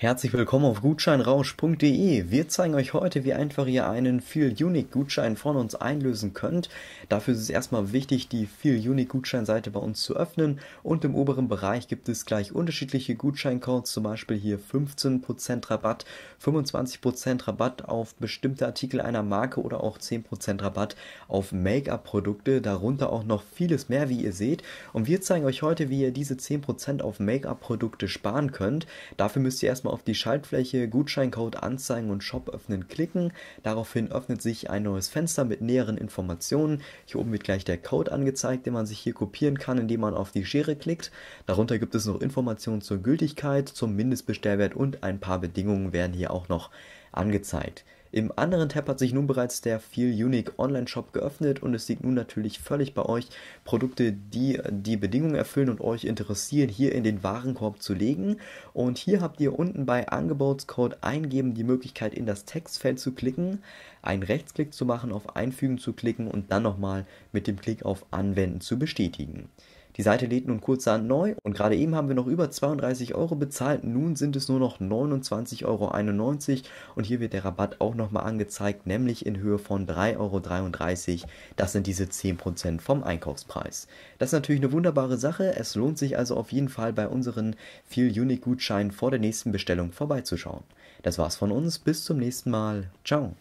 Herzlich willkommen auf gutscheinrausch.de. Wir zeigen euch heute, wie einfach ihr einen Feel Unique Gutschein von uns einlösen könnt. Dafür ist es erstmal wichtig, die Feel Unique Gutscheinseite bei uns zu öffnen und im oberen Bereich gibt es gleich unterschiedliche Gutscheincodes, zum Beispiel hier 15% Rabatt, 25% Rabatt auf bestimmte Artikel einer Marke oder auch 10% Rabatt auf Make-up-Produkte, darunter auch noch vieles mehr, wie ihr seht. Und wir zeigen euch heute, wie ihr diese 10% auf Make-up-Produkte sparen könnt. Dafür müsst ihr erstmal erstmal auf die Schaltfläche Gutscheincode anzeigen und Shop öffnen klicken. Daraufhin öffnet sich ein neues Fenster mit näheren Informationen. Hier oben wird gleich der Code angezeigt, den man sich hier kopieren kann, indem man auf die Schere klickt. Darunter gibt es noch Informationen zur Gültigkeit, zum Mindestbestellwert und ein paar Bedingungen werden hier auch noch angezeigt. Im anderen Tab hat sich nun bereits der Feel Unique Online Shop geöffnet und es liegt nun natürlich völlig bei euch, Produkte, die die Bedingungen erfüllen und euch interessieren, hier in den Warenkorb zu legen. Und hier habt ihr unten bei Angebotscode eingeben die Möglichkeit, in das Textfeld zu klicken, einen Rechtsklick zu machen, auf Einfügen zu klicken und dann nochmal mit dem Klick auf Anwenden zu bestätigen. Die Seite lädt nun kurzerhand neu und gerade eben haben wir noch über 32 Euro bezahlt. Nun sind es nur noch 29,91 Euro und hier wird der Rabatt auch nochmal angezeigt, nämlich in Höhe von 3,33 Euro. Das sind diese 10% vom Einkaufspreis. Das ist natürlich eine wunderbare Sache. Es lohnt sich also auf jeden Fall bei unseren viel Unique Gutscheinen vor der nächsten Bestellung vorbeizuschauen. Das war's von uns. Bis zum nächsten Mal. Ciao.